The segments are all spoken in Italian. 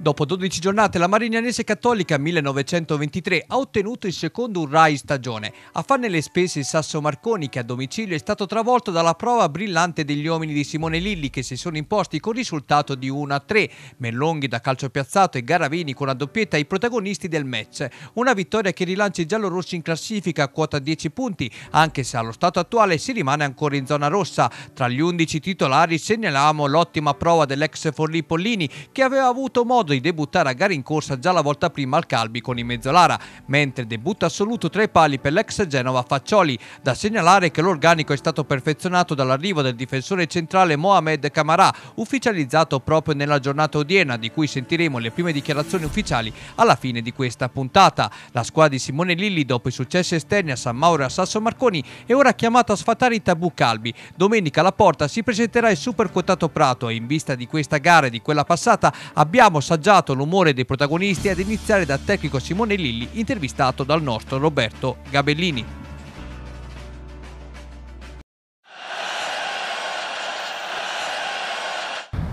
Dopo 12 giornate la Marignanese Cattolica 1923 ha ottenuto il secondo Rai stagione. A farne le spese il Sasso Marconi che a domicilio è stato travolto dalla prova brillante degli uomini di Simone Lilli che si sono imposti con risultato di 1-3. Mellonghi da calcio piazzato e Garavini con la doppietta i protagonisti del match. Una vittoria che rilancia i giallorossi in classifica a quota 10 punti anche se allo stato attuale si rimane ancora in zona rossa. Tra gli 11 titolari segnaliamo l'ottima prova dell'ex Forlì Pollini che aveva avuto modo modo di debuttare a gare in corsa già la volta prima al Calbi con i Mezzolara, mentre debutto assoluto tra i pali per l'ex Genova Faccioli. Da segnalare che l'organico è stato perfezionato dall'arrivo del difensore centrale Mohamed Camarà, ufficializzato proprio nella giornata odierna, di cui sentiremo le prime dichiarazioni ufficiali alla fine di questa puntata. La squadra di Simone Lilli, dopo i successi esterni a San Mauro e a Sasso Marconi, è ora chiamata a sfatare i tabù calbi. Domenica alla porta si presenterà il super quotato Prato e in vista di questa gara e di quella passata abbiamo saggiato ingaggiato l'umore dei protagonisti ad iniziare dal tecnico Simone Lilli intervistato dal nostro Roberto Gabellini.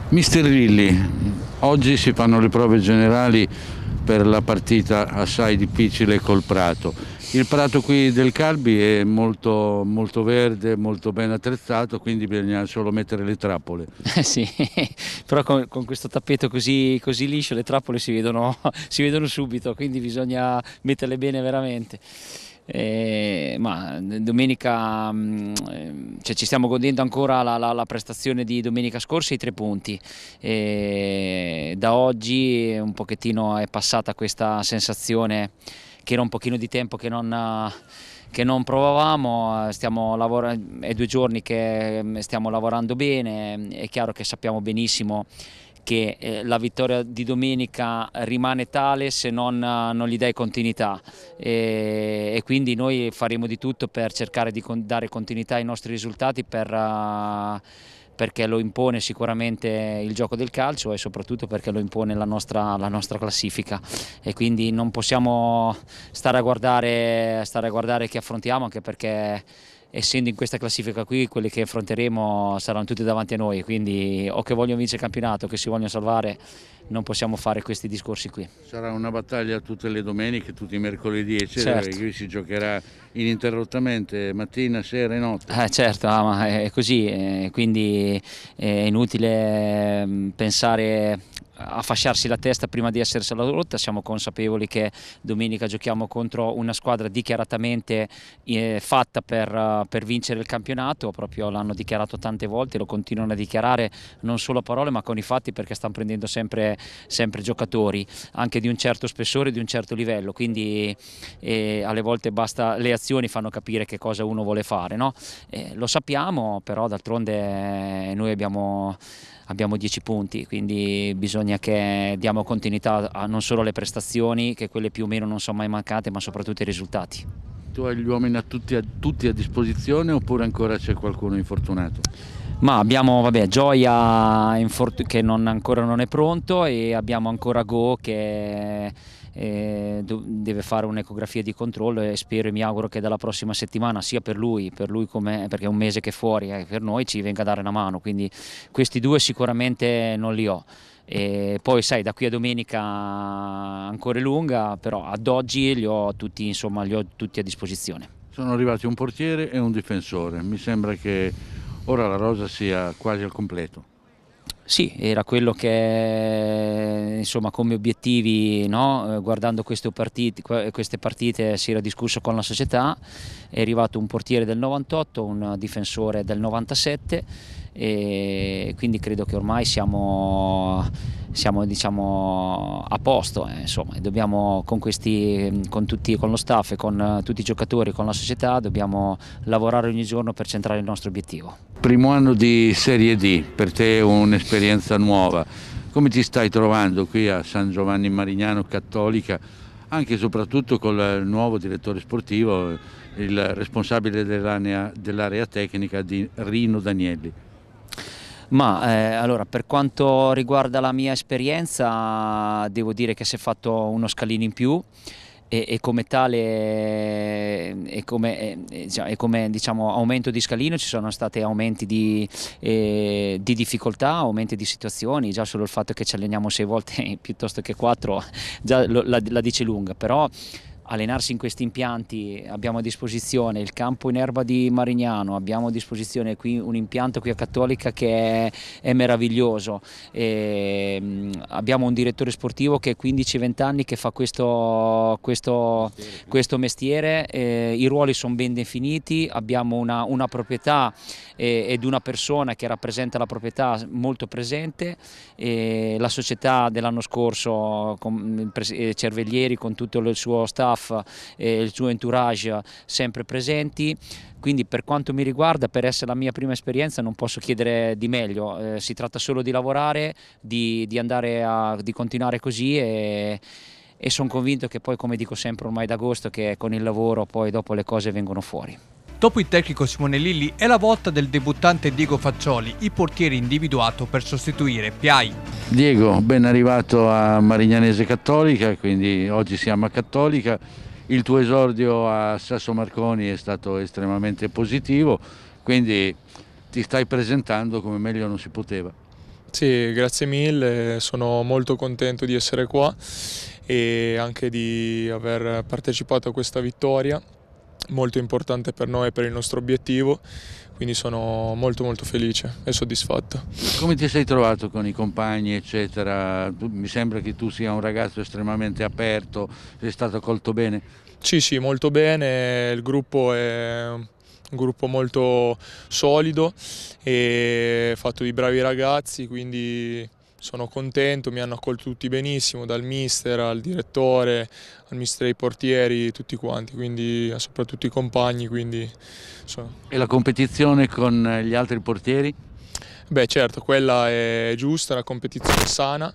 Mister Lilli, oggi si fanno le prove generali per la partita assai difficile col Prato il prato qui del Calbi è molto, molto verde, molto ben attrezzato, quindi bisogna solo mettere le trappole. Eh sì, però con, con questo tappeto così, così, liscio le trappole si vedono, si vedono subito, quindi bisogna metterle bene veramente. Eh, ma domenica mm, ehm, cioè, ci stiamo godendo ancora la, la, la, prestazione di domenica scorsa i tre punti eh, da oggi un pochettino è passata questa sensazione che era un pochino di tempo che non, eh, che non provavamo, eh, è due giorni che mm, stiamo lavorando bene, mm, è chiaro che sappiamo benissimo che eh, la vittoria di domenica rimane tale se non, non gli dai continuità e, e, quindi noi faremo di tutto per cercare di dare continuità ai nostri risultati per, uh, perché lo impone sicuramente il gioco del calcio e soprattutto perché lo impone la nostra, la nostra classifica e quindi non possiamo stare a guardare, stare a guardare chi affrontiamo anche perché essendo in questa classifica qui quelli che affronteremo saranno tutti davanti a noi, quindi o che vogliono vincere il campionato o che si vogliono salvare non possiamo fare questi discorsi qui. Sarà una battaglia tutte le domeniche, tutti i mercoledì eccetera, certo. qui si giocherà ininterrottamente mattina, sera e notte. Eh, certo, ah, ma è così, eh, quindi è inutile mm, pensare a fasciarsi la testa prima di essersi alla lotta, siamo consapevoli che domenica giochiamo contro una squadra dichiaratamente eh, fatta per, uh, per, vincere il campionato, proprio l'hanno dichiarato tante volte, lo continuano a dichiarare non solo a parole ma con i fatti perché stanno prendendo sempre, sempre giocatori anche di un certo spessore, di un certo livello, quindi eh, alle volte basta, le azioni fanno capire che cosa uno vuole fare, no? eh, lo sappiamo però d'altronde eh, noi abbiamo abbiamo 10 punti, quindi bisogna che diamo continuità a non solo alle prestazioni, che quelle più o meno non sono mai mancate, ma soprattutto ai risultati. Tu hai gli uomini a tutti, a, tutti a disposizione oppure ancora c'è qualcuno infortunato? Ma abbiamo vabbè, Gioia che non, ancora non è pronto e abbiamo ancora Go che eh, deve fare un'ecografia di controllo e spero e mi auguro che dalla prossima settimana sia per lui, per lui come, perché è un mese che è fuori e eh, per noi ci venga a dare una mano, quindi questi due sicuramente non li ho. E poi sai da qui a domenica ancora è lunga, però ad oggi li ho tutti, insomma, li ho tutti a disposizione. Sono arrivati un portiere e un difensore, mi sembra che ora la rosa sia quasi al completo. Sì, era quello che insomma, come obiettivi, no? Eh, guardando queste partite, queste partite, si era discusso con la società, è arrivato un portiere del 98, un difensore del 97 e quindi credo che ormai siamo, siamo diciamo, a posto, eh, insomma, dobbiamo con, questi, con, tutti, con lo staff con eh, tutti i giocatori, con la società, dobbiamo lavorare ogni giorno per centrare il nostro obiettivo primo anno di Serie D, per te è un'esperienza nuova. Come ti stai trovando qui a San Giovanni Marignano Cattolica, anche e soprattutto col nuovo direttore sportivo, il responsabile dell'area, dell tecnica di Rino Danielli? Ma eh, allora, per quanto riguarda la mia esperienza, devo dire che si è fatto uno scalino in più e, e come tale come, e eh, eh, cioè, come diciamo, aumento di scalino ci sono stati aumenti di, eh, di, difficoltà, aumenti di situazioni, già solo il fatto che ci alleniamo sei volte piuttosto che quattro già lo, la, la dice lunga, però allenarsi in questi impianti, abbiamo a disposizione il campo in erba di Marignano, abbiamo a disposizione qui un impianto qui a Cattolica che è, è meraviglioso, e, ehm, abbiamo un direttore sportivo che è 15-20 anni che fa questo, questo, questo mestiere, e, eh, i ruoli sono ben definiti, abbiamo una, una proprietà ed una persona che rappresenta la proprietà molto presente, la società dell'anno scorso con, eh, eh, Cervellieri con tutto il suo staff staff e il suo entourage sempre presenti quindi per quanto mi riguarda, per essere la mia prima esperienza, non posso chiedere di meglio, eh, si tratta solo di lavorare, di, di, a, di continuare così e, e sono convinto che poi, come dico sempre ormai d'agosto, che con il lavoro poi dopo le cose vengono fuori. Dopo il tecnico Simone Lilli è la volta del debuttante Diego Faccioli, il portiere individuato per sostituire Piai. Diego, ben arrivato a Marignanese Cattolica, quindi oggi siamo a Cattolica. Il tuo esordio a Sasso Marconi è stato estremamente positivo, quindi ti stai presentando come meglio non si poteva. Sì, grazie mille, sono molto contento di essere qua e anche di aver partecipato a questa vittoria molto importante per noi e per il nostro obiettivo, quindi sono molto molto felice e soddisfatto. Come ti sei trovato con i compagni eccetera? Mi sembra che tu sia un ragazzo estremamente aperto, sei stato accolto bene? Sì sì, molto bene, il gruppo è un gruppo molto solido e fatto di bravi ragazzi, quindi sono contento, mi hanno accolto tutti benissimo, dal mister al direttore, al mister ai portieri, tutti quanti, quindi soprattutto i compagni. Quindi, E la competizione con gli altri portieri? Beh certo, quella è giusta, è una competizione sana,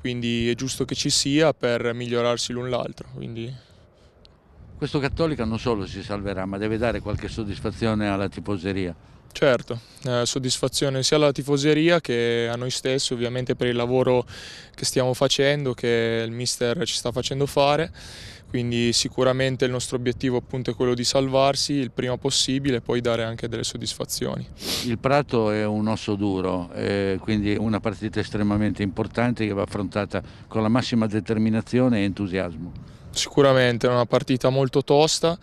quindi è giusto che ci sia per migliorarsi l'un l'altro. Quindi questo Cattolica non solo si salverà, ma deve dare qualche soddisfazione alla tifoseria. Certo, eh, soddisfazione sia alla tifoseria che a noi stessi ovviamente per il lavoro che stiamo facendo, che il mister ci sta facendo fare, quindi sicuramente il nostro obiettivo appunto è quello di salvarsi il prima possibile e poi dare anche delle soddisfazioni. Il Prato è un osso duro, eh, quindi una partita estremamente importante che va affrontata con la massima determinazione e entusiasmo. Sicuramente è una partita molto tosta,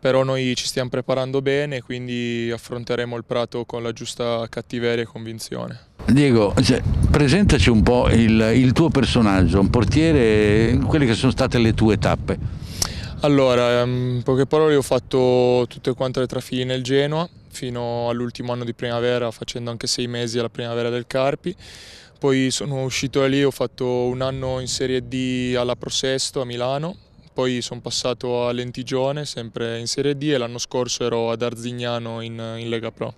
però noi ci stiamo preparando bene, quindi affronteremo il Prato con la giusta cattiveria e convinzione. Diego, cioè, presentaci un po' il, il tuo personaggio, un portiere, quelle che sono state le tue tappe. Allora, in ehm, poche parole ho fatto tutte quante le trafili nel Genoa, fino all'ultimo anno di primavera, facendo anche sei mesi alla primavera del Carpi. Poi sono uscito da lì, ho fatto un anno in Serie D alla Pro Sesto a Milano, poi sono passato a Lentigione, sempre in Serie D, e l'anno scorso ero ad Arzignano in, in Lega Pro.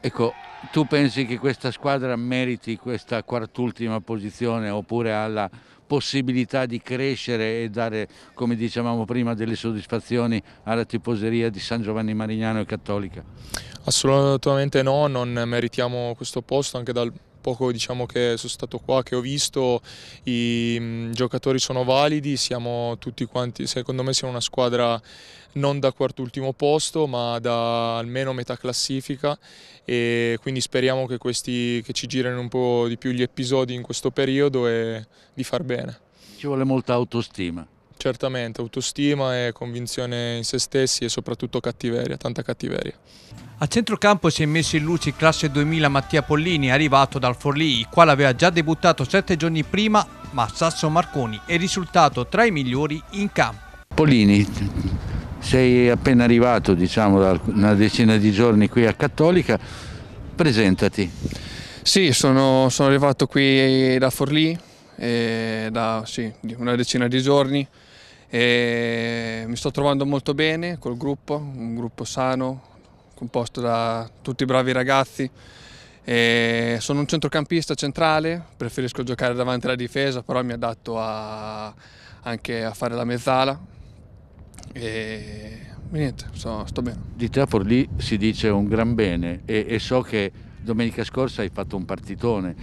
Ecco, tu pensi che questa squadra meriti questa quart'ultima posizione oppure ha la possibilità di crescere e dare, come dicevamo prima, delle soddisfazioni alla tifoseria di San Giovanni Marignano e Cattolica? Assolutamente no, non meritiamo questo posto anche dal poco diciamo, che sono stato qua, che ho visto, i mh, mm, giocatori sono validi, siamo tutti quanti, secondo me siamo una squadra non da quart'ultimo posto ma da almeno metà classifica e quindi speriamo che, questi, che ci girino un po' di più gli episodi in questo periodo e di far bene. Ci vuole molta autostima. Certamente, autostima e convinzione in se stessi e soprattutto cattiveria, tanta cattiveria. A centrocampo si è messo in luce classe 2000 Mattia Pollini, arrivato dal Forlì, il quale aveva già debuttato sette giorni prima, ma Sasso Marconi è risultato tra i migliori in campo. Pollini, sei appena arrivato diciamo, da una decina di giorni qui a Cattolica, presentati. Sì, sono, sono arrivato qui da Forlì, eh, da sì, una decina di giorni e mi sto trovando molto bene col gruppo, un gruppo sano, composto da tutti i bravi ragazzi. E sono un centrocampista centrale, preferisco giocare davanti alla difesa, però mi adatto a, anche a fare la mezzala. E niente, so, sto bene. Di te a Forlì si dice un gran bene e, e so che domenica scorsa hai fatto un partitone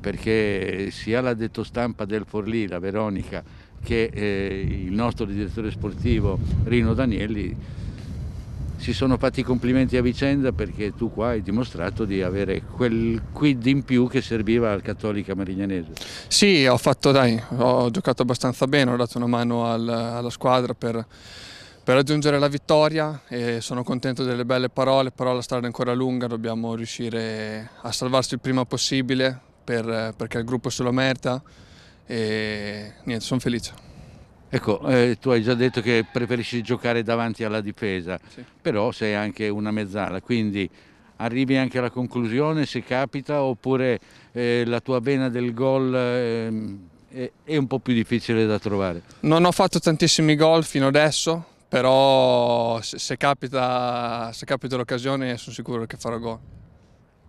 perché sia la detto stampa del Forlì, la Veronica, che eh, il nostro direttore sportivo Rino Danielli si sono fatti complimenti a vicenda perché tu qua hai dimostrato di avere quel quid in più che serviva al Cattolica Marignanese. Sì, ho fatto, dai, ho giocato abbastanza bene, ho dato una mano al, alla squadra per, per, raggiungere la vittoria e sono contento delle belle parole, però la strada è ancora lunga, dobbiamo riuscire a salvarsi il prima possibile per, perché il gruppo se lo merita e niente, sono felice. Ecco, eh, tu hai già detto che preferisci giocare davanti alla difesa, sì. però sei anche una mezzala, quindi arrivi anche alla conclusione se capita oppure eh, la tua vena del gol eh, è un po' più difficile da trovare? Non ho fatto tantissimi gol fino adesso, però se, se capita, se capita l'occasione sono sicuro che farò gol.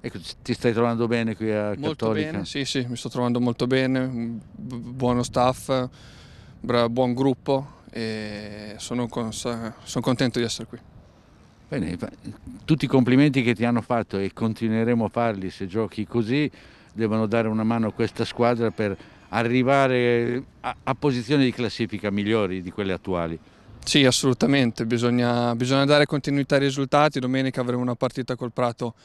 Ecco, ti stai trovando bene qui a Cattolica? Molto bene, sì, sì, mi sto trovando molto bene, buono staff, buon gruppo e sono, sono contento di essere qui. Bene, tutti i complimenti che ti hanno fatto e continueremo a farli se giochi così, devono dare una mano a questa squadra per arrivare a, a posizioni di classifica migliori di quelle attuali. Sì, assolutamente, bisogna, bisogna dare continuità ai risultati, domenica avremo una partita col Prato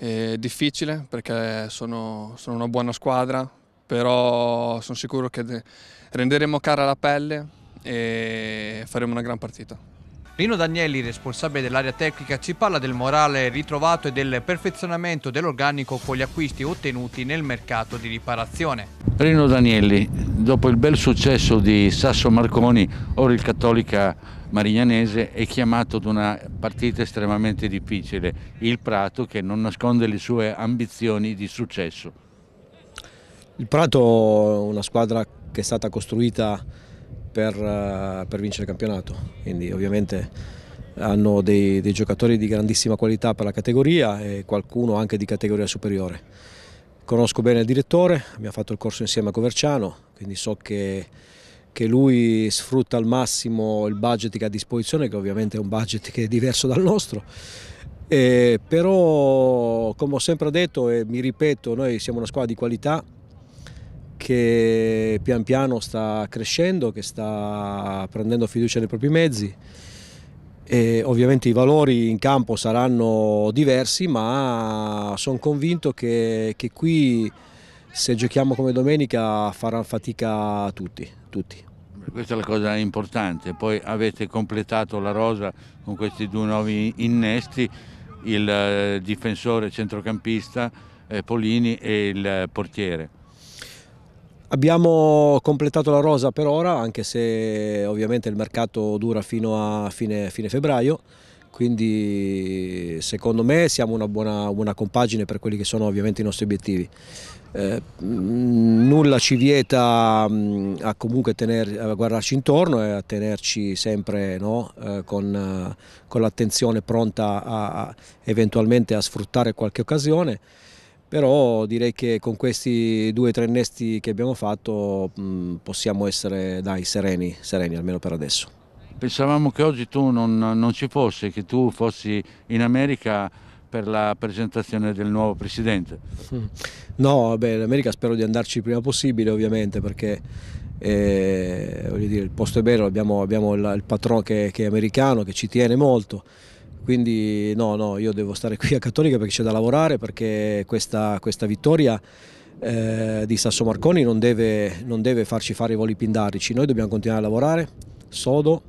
è difficile perché sono, sono una buona squadra, però sono sicuro che renderemo cara la pelle e faremo una gran partita. Rino Danielli, responsabile dell'area tecnica, ci parla del morale ritrovato e del perfezionamento dell'organico con gli acquisti ottenuti nel mercato di riparazione. Rino Danielli, dopo il bel successo di Sasso Marconi, ora il Cattolica Marignanese, è chiamato ad una partita estremamente difficile, il Prato, che non nasconde le sue ambizioni di successo. Il Prato è una squadra che è stata costruita per, eh, per vincere il campionato, quindi ovviamente hanno dei, dei, giocatori di grandissima qualità per la categoria e qualcuno anche di categoria superiore. Conosco bene il direttore, abbiamo fatto il corso insieme a Coverciano, quindi so che, che lui sfrutta al massimo il budget che ha a disposizione, che ovviamente è un budget che è diverso dal nostro. E eh, però, come ho sempre detto e mi ripeto, noi siamo una squadra di qualità, che pian piano sta crescendo, che sta prendendo fiducia nei propri mezzi. E ovviamente i valori in campo saranno diversi, ma sono convinto che, che, qui se giochiamo come domenica farà fatica tutti, tutti. Questa è la cosa importante, poi avete completato la rosa con questi due nuovi innesti, il eh, difensore centrocampista eh, Polini e il portiere Abbiamo completato la rosa per ora, anche se ovviamente il mercato dura fino a fine, fine febbraio, quindi secondo me siamo una buona, buona, compagine per quelli che sono ovviamente i nostri obiettivi. Eh, mm, nulla ci vieta mm, a comunque tener, a guardarci intorno e a tenerci sempre no, eh, con, con l'attenzione pronta a, a, eventualmente a sfruttare qualche occasione però direi che con questi due o tre innesti che abbiamo fatto mh, mm, possiamo essere dai, sereni, sereni almeno per adesso. Pensavamo che oggi tu non, non ci fossi, che tu fossi in America per la presentazione del nuovo presidente? No, beh, in America spero di andarci il prima possibile ovviamente perché eh, dire, il posto è bello, abbiamo, abbiamo il, il patrono che, che, è americano, che ci tiene molto quindi no, no, io devo stare qui a Cattolica perché c'è da lavorare, perché questa, questa vittoria eh, di Sasso Marconi non deve, non deve farci fare i voli pindarici, noi dobbiamo continuare a lavorare, sodo,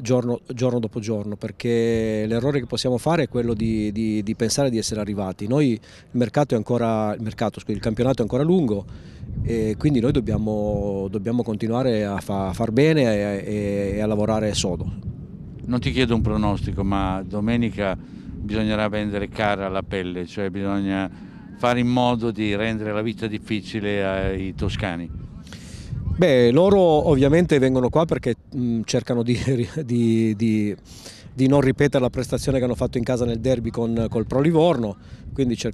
Giorno, giorno, dopo giorno perché l'errore che possiamo fare è quello di, di, di pensare di essere arrivati. Noi, il, mercato è ancora, il, mercato, il campionato è ancora lungo e quindi noi dobbiamo, dobbiamo continuare a, fa, a, far bene e, e, e a lavorare sodo non ti chiedo un pronostico, ma domenica bisognerà vendere cara la pelle, cioè bisogna fare in modo di rendere la vita difficile ai toscani. Beh, loro ovviamente vengono qua perché mh, cercano di, di, di di non ripetere la prestazione che hanno fatto in casa nel derby con, col Pro Livorno, quindi ci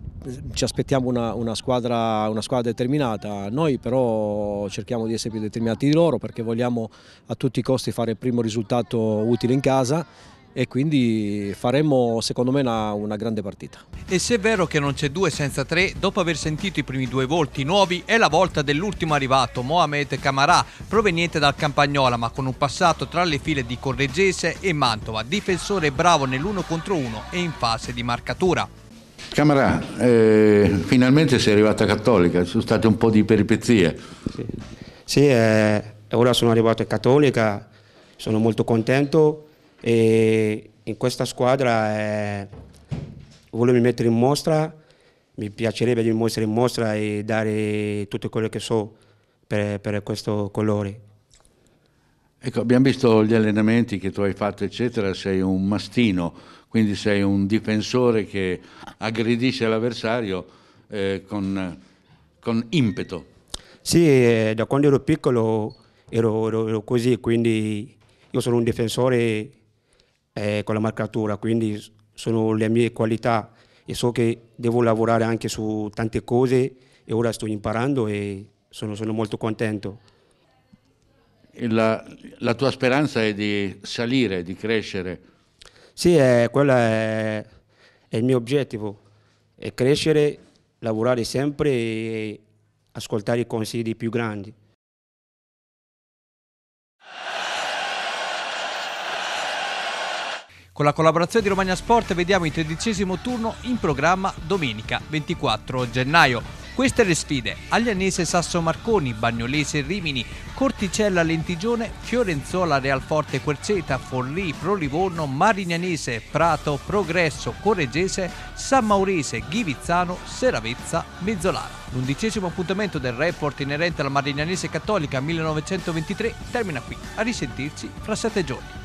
aspettiamo una, una, squadra, una, squadra, determinata, noi però cerchiamo di essere più determinati di loro perché vogliamo a tutti i costi fare il primo risultato utile in casa e quindi faremo secondo me una, una grande partita. E se è vero che non c'è due senza tre, dopo aver sentito i primi due volti nuovi è la volta dell'ultimo arrivato, Mohamed Camarà, proveniente dal Campagnola ma con un passato tra le file di Correggese e Mantova, difensore bravo nell'uno contro uno e in fase di marcatura. Camarà, eh, finalmente sei arrivata cattolica, ci sono state un po' di peripezie. Sì, sì eh, ora sono arrivato a cattolica, sono molto contento e in questa squadra eh, volevo mettere in mostra, mi piacerebbe di mostrare in mostra e dare tutto quello che so per, per questo colore. Ecco, abbiamo visto gli allenamenti che tu hai fatto, eccetera, sei un mastino, quindi sei un difensore che aggredisce l'avversario eh, con, con, impeto. Sì, eh, da quando ero piccolo ero, ero, ero così, quindi io sono un difensore eh, con la marcatura, quindi sono le mie qualità e so che devo lavorare anche su tante cose e ora sto imparando e sono, sono molto contento. La, la, tua speranza è di salire, di crescere? Sì, eh, quello è, è il mio obiettivo, è crescere, lavorare sempre e ascoltare i consigli più grandi. Con la collaborazione di Romagna Sport vediamo il tredicesimo turno in programma domenica 24 gennaio. Queste le sfide, Aglianese Sasso Marconi, Bagnolese Rimini, Corticella Lentigione, Fiorenzola Real Forte Querceta, Forlì Pro Livorno, Marignanese, Prato, Progresso, Correggese, San Maurese, Ghivizzano, Seravezza, Mezzolara. L'undicesimo appuntamento del report inerente alla Marignanese Cattolica 1923 termina qui, a risentirci fra sette giorni.